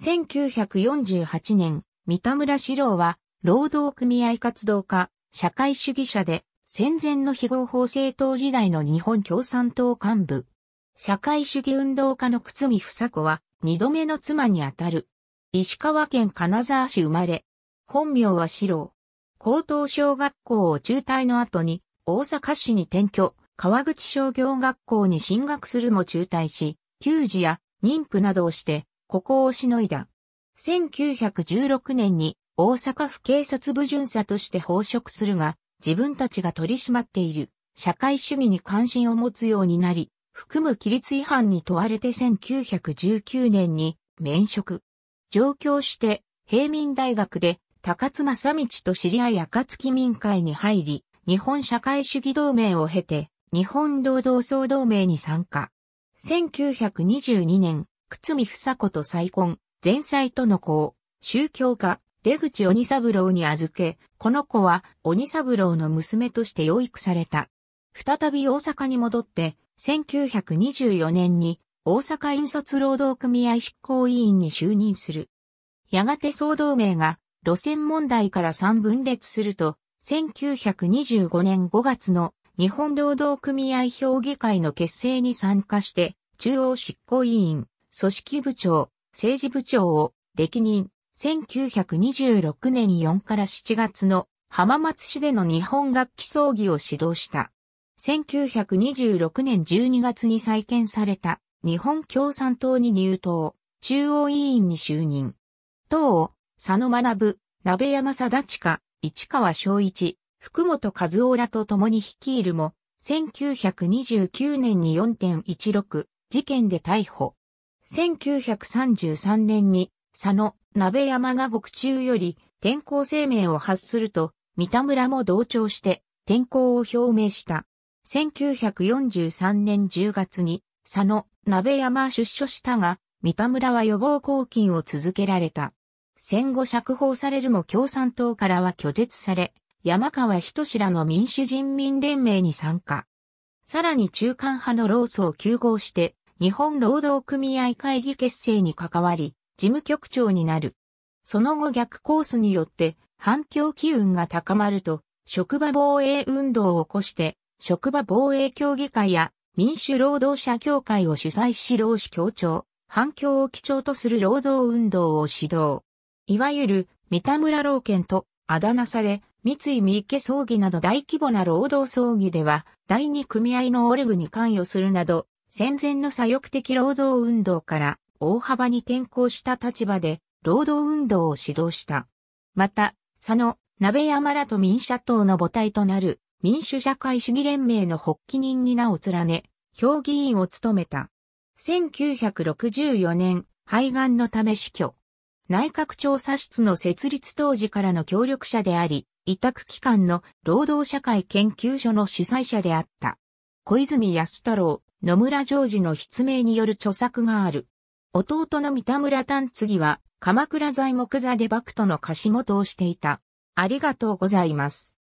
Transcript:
1948年、三田村史郎は、労働組合活動家、社会主義者で、戦前の非合法政党時代の日本共産党幹部。社会主義運動家の久住房子は、二度目の妻にあたる。石川県金沢市生まれ。本名は史郎。高等小学校を中退の後に、大阪市に転居、川口商業学校に進学するも中退し、給仕や妊婦などをして、ここをしのいだ。1916年に大阪府警察部巡査として報職するが、自分たちが取り締まっている社会主義に関心を持つようになり、含む規律違反に問われて1919年に免職。上京して平民大学で高津正道と知り合い暁民会に入り、日本社会主義同盟を経て、日本労働総同盟に参加。1922年、久住房子と再婚、前妻との子を、宗教家、出口鬼三郎に預け、この子は鬼三郎の娘として養育された。再び大阪に戻って、1924年に大阪印刷労働組合執行委員に就任する。やがて総同盟が路線問題から3分裂すると、1925年5月の日本労働組合評議会の結成に参加して、中央執行委員、組織部長、政治部長を歴任、1926年4から7月の浜松市での日本楽器葬儀を指導した。1926年12月に再建された日本共産党に入党、中央委員に就任。党を佐野学、鍋山貞親、市川昭一、福本和夫らと共に率いるも、1929年に4.16事件で逮捕。1933年に佐野、鍋山が獄中より転校声明を発すると、三田村も同調して転校を表明した。1943年10月に佐野、鍋山出所したが、三田村は予防抗菌を続けられた。戦後釈放されるも共産党からは拒絶され、山川人志らの民主人民連盟に参加。さらに中間派の労組を休合して、日本労働組合会議結成に関わり、事務局長になる。その後逆コースによって反響機運が高まると、職場防衛運動を起こして、職場防衛協議会や民主労働者協会を主催し労使協調、反響を基調とする労働運動を指導。いわゆる三田村老健とあだ名され、三井三池葬儀など大規模な労働葬儀では、第二組合のオルグに関与するなど、戦前の左翼的労働運動から大幅に転向した立場で労働運動を指導した。また、佐野、鍋山らと民社党の母体となる民主社会主義連盟の発起人に名を連ね、評議員を務めた。1964年、肺がんのため死去。内閣調査室の設立当時からの協力者であり、委託機関の労働社会研究所の主催者であった。小泉安太郎、野村ジョージの筆名による著作がある。弟の三田村丹次は鎌倉材木座で幕徒の貸し元をしていた。ありがとうございます。